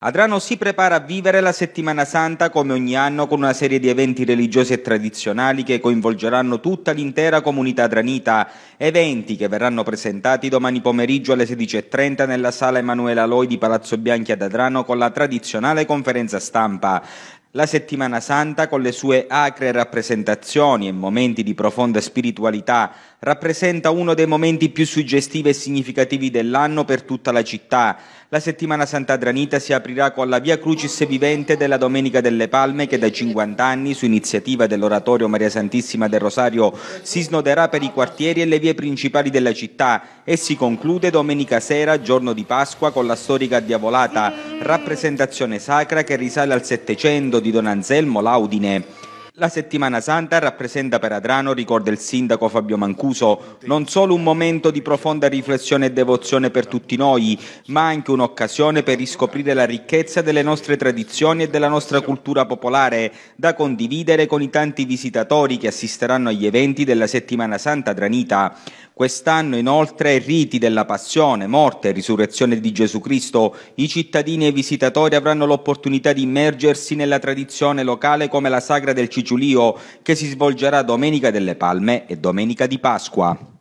Adrano si prepara a vivere la settimana santa come ogni anno con una serie di eventi religiosi e tradizionali che coinvolgeranno tutta l'intera comunità adranita, eventi che verranno presentati domani pomeriggio alle 16.30 nella sala Emanuela Loi di Palazzo Bianchi ad Adrano con la tradizionale conferenza stampa. La settimana santa, con le sue acre rappresentazioni e momenti di profonda spiritualità, rappresenta uno dei momenti più suggestivi e significativi dell'anno per tutta la città. La settimana santa dranita si aprirà con la Via Crucis vivente della Domenica delle Palme che da 50 anni, su iniziativa dell'Oratorio Maria Santissima del Rosario, si snoderà per i quartieri e le vie principali della città e si conclude domenica sera, giorno di Pasqua, con la storica diavolata rappresentazione sacra che risale al Settecento di Don Anselmo Laudine. La settimana santa rappresenta per Adrano, ricorda il sindaco Fabio Mancuso, non solo un momento di profonda riflessione e devozione per tutti noi, ma anche un'occasione per riscoprire la ricchezza delle nostre tradizioni e della nostra cultura popolare, da condividere con i tanti visitatori che assisteranno agli eventi della settimana santa adranita. Quest'anno inoltre i riti della passione, morte e risurrezione di Gesù Cristo, i cittadini e i visitatori avranno l'opportunità di immergersi nella tradizione locale come la sagra del Ciciulio, che si svolgerà domenica delle Palme e domenica di Pasqua.